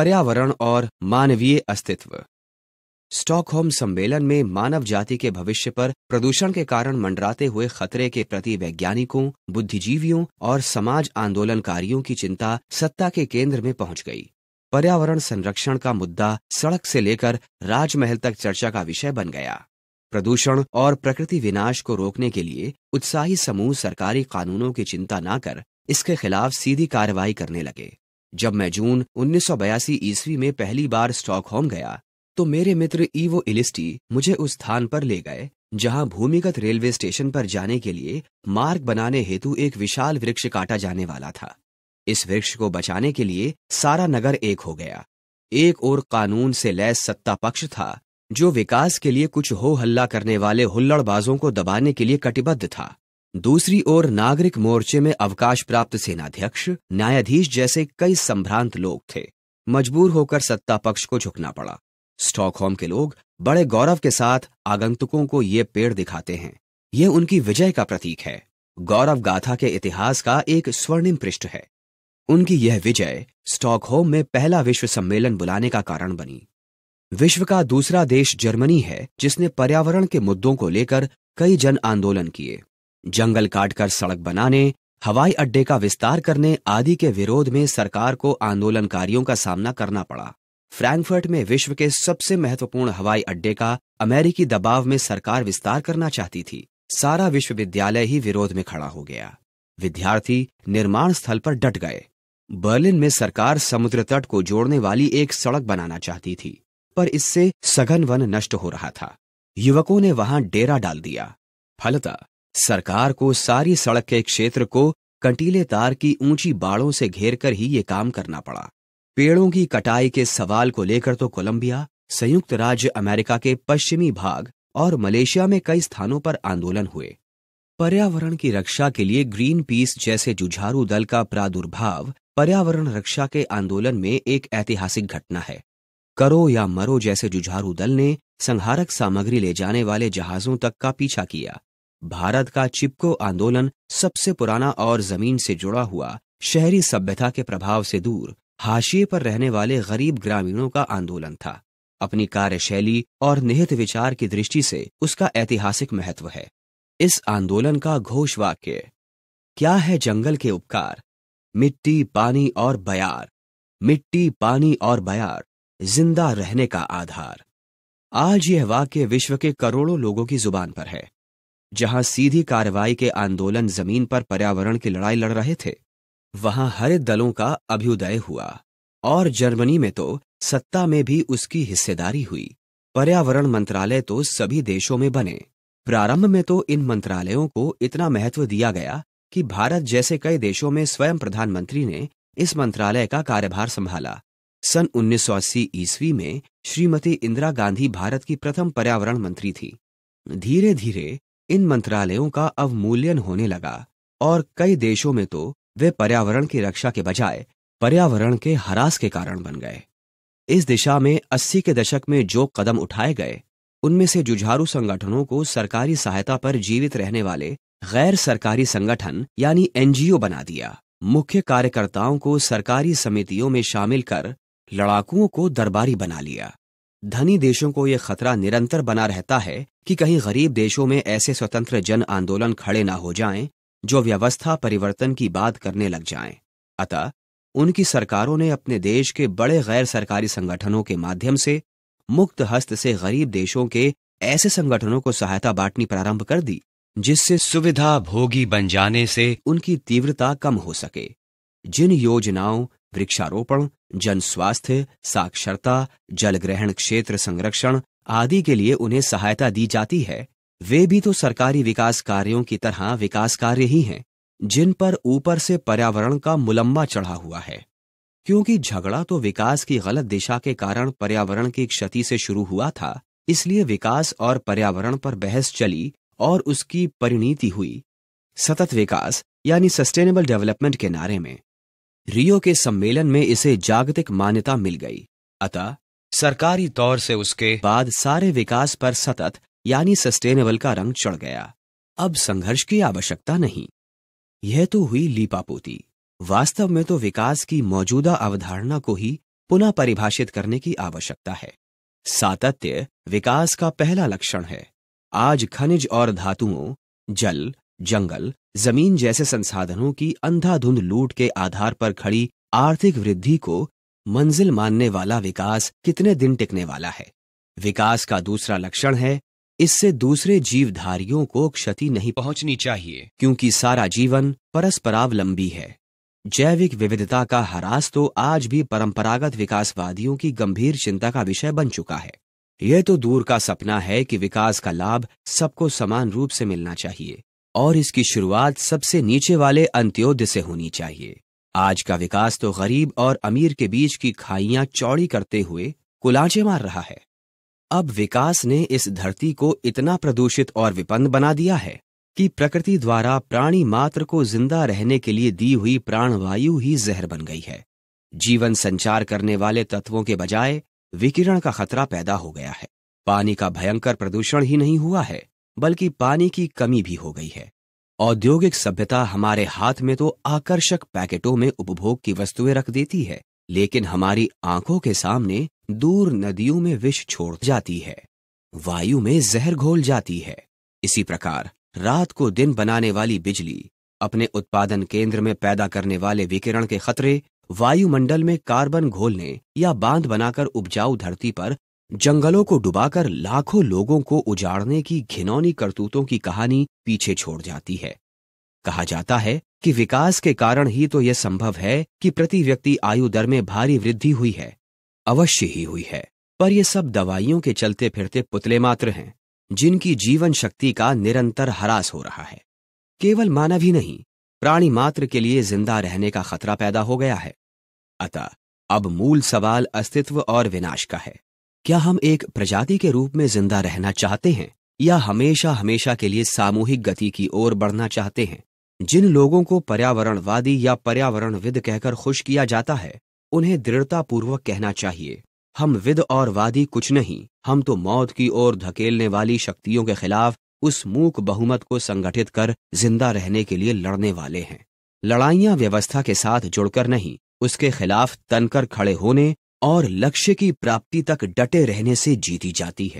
पर्यावरण और मानवीय अस्तित्व स्टॉकहोम सम्मेलन में मानव जाति के भविष्य पर प्रदूषण के कारण मंडराते हुए खतरे के प्रति वैज्ञानिकों बुद्धिजीवियों और समाज आंदोलनकारियों की चिंता सत्ता के केंद्र में पहुंच गई पर्यावरण संरक्षण का मुद्दा सड़क से लेकर राजमहल तक चर्चा का विषय बन गया प्रदूषण और प्रकृति विनाश को रोकने के लिए उत्साही समूह सरकारी कानूनों की चिंता न कर इसके खिलाफ सीधी कार्रवाई करने लगे जब मैं जून 1982 ईस्वी में पहली बार स्टॉकहोम गया तो मेरे मित्र ईवो इलिस्टी मुझे उस स्थान पर ले गए जहां भूमिगत रेलवे स्टेशन पर जाने के लिए मार्ग बनाने हेतु एक विशाल वृक्ष काटा जाने वाला था इस वृक्ष को बचाने के लिए सारा नगर एक हो गया एक और कानून से लैस सत्ता पक्ष था जो विकास के लिए कुछ हो हल्ला करने वाले हुल्लड़बाजों को दबाने के लिए कटिबद्ध था दूसरी ओर नागरिक मोर्चे में अवकाश प्राप्त सेनाध्यक्ष न्यायाधीश जैसे कई संभ्रांत लोग थे मजबूर होकर सत्ता पक्ष को झुकना पड़ा स्टॉकहोम के लोग बड़े गौरव के साथ आगंतुकों को ये पेड़ दिखाते हैं यह उनकी विजय का प्रतीक है गौरव गाथा के इतिहास का एक स्वर्णिम पृष्ठ है उनकी यह विजय स्टॉकहोम में पहला विश्व सम्मेलन बुलाने का कारण बनी विश्व का दूसरा देश जर्मनी है जिसने पर्यावरण के मुद्दों को लेकर कई जन आंदोलन किए जंगल काटकर सड़क बनाने हवाई अड्डे का विस्तार करने आदि के विरोध में सरकार को आंदोलनकारियों का सामना करना पड़ा फ्रैंकफर्ट में विश्व के सबसे महत्वपूर्ण हवाई अड्डे का अमेरिकी दबाव में सरकार विस्तार करना चाहती थी सारा विश्वविद्यालय ही विरोध में खड़ा हो गया विद्यार्थी निर्माण स्थल पर डट गए बर्लिन में सरकार समुद्र तट को जोड़ने वाली एक सड़क बनाना चाहती थी पर इससे सघन वन नष्ट हो रहा था युवकों ने वहां डेरा डाल दिया फलता सरकार को सारी सड़क के क्षेत्र को कंटीले तार की ऊंची बाड़ों से घेर कर ही ये काम करना पड़ा पेड़ों की कटाई के सवाल को लेकर तो कोलंबिया संयुक्त राज्य अमेरिका के पश्चिमी भाग और मलेशिया में कई स्थानों पर आंदोलन हुए पर्यावरण की रक्षा के लिए ग्रीन पीस जैसे जुझारू दल का प्रादुर्भाव पर्यावरण रक्षा के आंदोलन में एक ऐतिहासिक घटना है करो या मरो जैसे जुझारू दल ने संहारक सामग्री ले जाने वाले जहाजों तक का पीछा किया भारत का चिपको आंदोलन सबसे पुराना और जमीन से जुड़ा हुआ शहरी सभ्यता के प्रभाव से दूर हाशिए पर रहने वाले गरीब ग्रामीणों का आंदोलन था अपनी कार्यशैली और निहित विचार की दृष्टि से उसका ऐतिहासिक महत्व है इस आंदोलन का घोष वाक्य क्या है जंगल के उपकार मिट्टी पानी और बयार मिट्टी पानी और बयार जिंदा रहने का आधार आज यह वाक्य विश्व के करोड़ों लोगों की जुबान पर है जहां सीधी कार्रवाई के आंदोलन जमीन पर पर्यावरण की लड़ाई लड़ रहे थे वहां हरे दलों का अभ्युदय हुआ और जर्मनी में तो सत्ता में भी उसकी हिस्सेदारी हुई पर्यावरण मंत्रालय तो सभी देशों में बने प्रारंभ में तो इन मंत्रालयों को इतना महत्व दिया गया कि भारत जैसे कई देशों में स्वयं प्रधानमंत्री ने इस मंत्रालय का कार्यभार संभाला सन 1980 ईस्वी में श्रीमती इंदिरा गांधी भारत की प्रथम पर्यावरण मंत्री थी धीरे धीरे इन मंत्रालयों का अवमूल्यन होने लगा और कई देशों में तो वे पर्यावरण की रक्षा के बजाय पर्यावरण के हरास के कारण बन गए इस दिशा में 80 के दशक में जो कदम उठाए गए उनमें से जुझारू संगठनों को सरकारी सहायता पर जीवित रहने वाले गैर सरकारी संगठन यानी एनजीओ बना दिया मुख्य कार्यकर्ताओं को सरकारी समितियों में शामिल कर लड़ाकुओं को दरबारी बना लिया धनी देशों को यह खतरा निरंतर बना रहता है कि कहीं गरीब देशों में ऐसे स्वतंत्र जन आंदोलन खड़े ना हो जाएं जो व्यवस्था परिवर्तन की बात करने लग जाएं। अतः उनकी सरकारों ने अपने देश के बड़े गैर सरकारी संगठनों के माध्यम से मुक्त हस्त से गरीब देशों के ऐसे संगठनों को सहायता बांटनी प्रारंभ कर दी जिससे सुविधा भोगी बन जाने से उनकी तीव्रता कम हो सके जिन योजनाओं वृक्षारोपण जन स्वास्थ्य साक्षरता जल ग्रहण क्षेत्र संरक्षण आदि के लिए उन्हें सहायता दी जाती है वे भी तो सरकारी विकास कार्यों की तरह विकास कार्य ही हैं जिन पर ऊपर से पर्यावरण का मुलम्मा चढ़ा हुआ है क्योंकि झगड़ा तो विकास की गलत दिशा के कारण पर्यावरण की क्षति से शुरू हुआ था इसलिए विकास और पर्यावरण पर बहस चली और उसकी परिणीति हुई सतत विकास यानी सस्टेनेबल डेवलपमेंट के नारे में रियो के सम्मेलन में इसे जागतिक मान्यता मिल गई अतः सरकारी तौर से उसके बाद सारे विकास पर सतत यानी सस्टेनेबल का रंग चढ़ गया अब संघर्ष की आवश्यकता नहीं यह तो हुई लीपापोती वास्तव में तो विकास की मौजूदा अवधारणा को ही पुनः परिभाषित करने की आवश्यकता है सातत्य विकास का पहला लक्षण है आज खनिज और धातुओं जल जंगल जमीन जैसे संसाधनों की अंधाधुंध लूट के आधार पर खड़ी आर्थिक वृद्धि को मंजिल मानने वाला विकास कितने दिन टिकने वाला है विकास का दूसरा लक्षण है इससे दूसरे जीवधारियों को क्षति नहीं पहुंचनी चाहिए क्योंकि सारा जीवन परस्परावलंबी है जैविक विविधता का हरास तो आज भी परंपरागत विकासवादियों की गंभीर चिंता का विषय बन चुका है यह तो दूर का सपना है कि विकास का लाभ सबको समान रूप से मिलना चाहिए और इसकी शुरुआत सबसे नीचे वाले अंत्योदय से होनी चाहिए आज का विकास तो गरीब और अमीर के बीच की खाइयां चौड़ी करते हुए कुलाचे मार रहा है अब विकास ने इस धरती को इतना प्रदूषित और विपन्न बना दिया है कि प्रकृति द्वारा प्राणी मात्र को जिंदा रहने के लिए दी हुई प्राणवायु ही जहर बन गई है जीवन संचार करने वाले तत्वों के बजाय विकिरण का खतरा पैदा हो गया है पानी का भयंकर प्रदूषण ही नहीं हुआ है बल्कि पानी की कमी भी हो गई है औद्योगिक सभ्यता हमारे हाथ में तो आकर्षक पैकेटों में उपभोग की वस्तुएं रख देती है लेकिन हमारी आंखों के सामने दूर नदियों में विष छोड़ जाती है वायु में जहर घोल जाती है इसी प्रकार रात को दिन बनाने वाली बिजली अपने उत्पादन केंद्र में पैदा करने वाले विकिरण के खतरे वायुमंडल में कार्बन घोलने या बांध बनाकर उपजाऊ धरती पर जंगलों को डुबाकर लाखों लोगों को उजाड़ने की घिनौनी करतूतों की कहानी पीछे छोड़ जाती है कहा जाता है कि विकास के कारण ही तो यह संभव है कि प्रति व्यक्ति आयु दर में भारी वृद्धि हुई है अवश्य ही हुई है पर यह सब दवाइयों के चलते फिरते पुतले मात्र हैं जिनकी जीवन शक्ति का निरंतर हरास हो रहा है केवल मानव ही नहीं प्राणी मात्र के लिए जिंदा रहने का खतरा पैदा हो गया है अतः अब मूल सवाल अस्तित्व और विनाश का है क्या हम एक प्रजाति के रूप में जिंदा रहना चाहते हैं या हमेशा हमेशा के लिए सामूहिक गति की ओर बढ़ना चाहते हैं जिन लोगों को पर्यावरणवादी या पर्यावरणविद कहकर खुश किया जाता है उन्हें दृढ़तापूर्वक कहना चाहिए हम विद और वादी कुछ नहीं हम तो मौत की ओर धकेलने वाली शक्तियों के खिलाफ उस मूक बहुमत को संगठित कर जिंदा रहने के लिए लड़ने वाले हैं लड़ाइयां व्यवस्था के साथ जुड़कर नहीं उसके खिलाफ तनकर खड़े होने और लक्ष्य की प्राप्ति तक डटे रहने से जीती जाती है